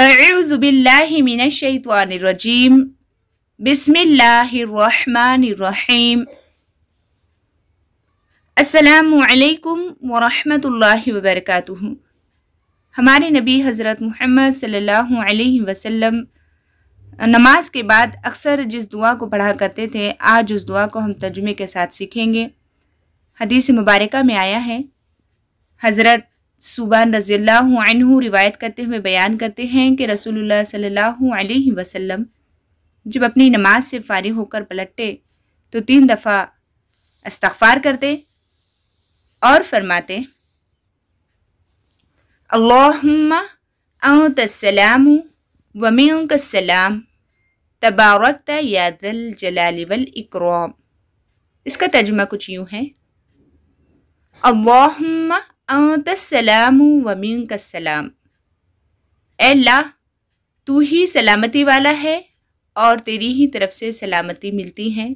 اعوذ باللہ من الشیطان الرجیم بسم اللہ الرحمن الرحیم السلام علیکم ورحمت اللہ وبرکاتہ ہمارے نبی حضرت محمد صلی اللہ علیہ وسلم نماز کے بعد اکثر جس دعا کو پڑھا کرتے تھے آج اس دعا کو ہم ترجمے کے ساتھ سیکھیں گے حدیث مبارکہ میں آیا ہے حضرت صوبان رضی اللہ عنہ روایت کرتے ہوئے بیان کرتے ہیں کہ رسول اللہ صلی اللہ علیہ وسلم جب اپنی نماز سے فارغ ہو کر پلٹے تو تین دفعہ استغفار کرتے اور فرماتے اللہم السلام ومنک السلام تبارکت یا یاد الجلال والاکرام اس کا ترجمہ کچھ یوں ہے اللہم سلام وم السلام اے اللہ تو ہی سلامتی والا ہے اور تیری ہی طرف سے سلامتی ملتی ہیں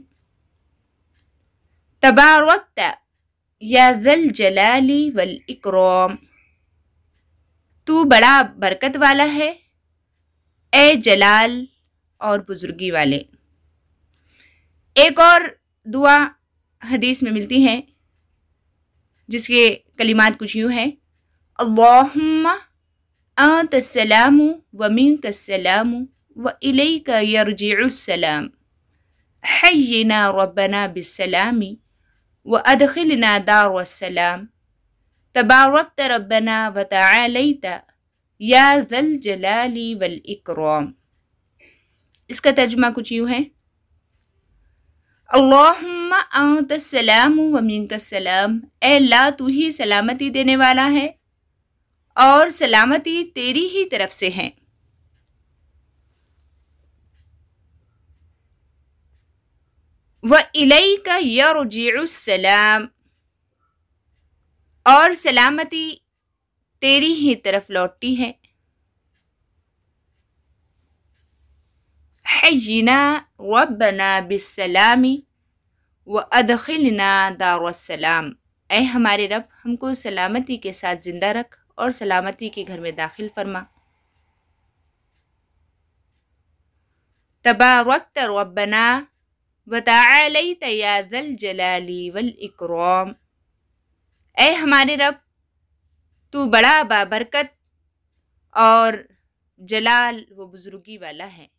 تبارکت یا ذل جلالی والاکرام تو بڑا برکت والا ہے اے جلال اور بزرگی والے ایک اور دعا حدیث میں ملتی ہیں جس کے کلمات کچھ یوں ہیں اللہم انت السلام ومنک السلام وإليك يرجع السلام حينا ربنا بالسلام وأدخلنا دار السلام تباركت ربنا وتعاليت يا ذا الجلال والإكرام اس کا ترجمہ کچھ یوں ہے اللہم السلام وم السلام اے اللہ تو ہی سلامتی دینے والا ہے اور سلامتی تیری ہی طرف سے ہیں وَإِلَيْكَ يَرُجِعُ کا اور سلامتی تیری ہی طرف لوٹتی ہیں جینا ربنا نا بسلامی و ادخلنا دار السلام اے ہمارے رب ہم کو سلامتی کے ساتھ زندہ رکھ اور سلامتی کے گھر میں داخل فرما تبا وقت ربنا و یا ذل جلالی والاکرام اے ہمارے رب تو بڑا بابرکت اور جلال و بزرگی والا ہے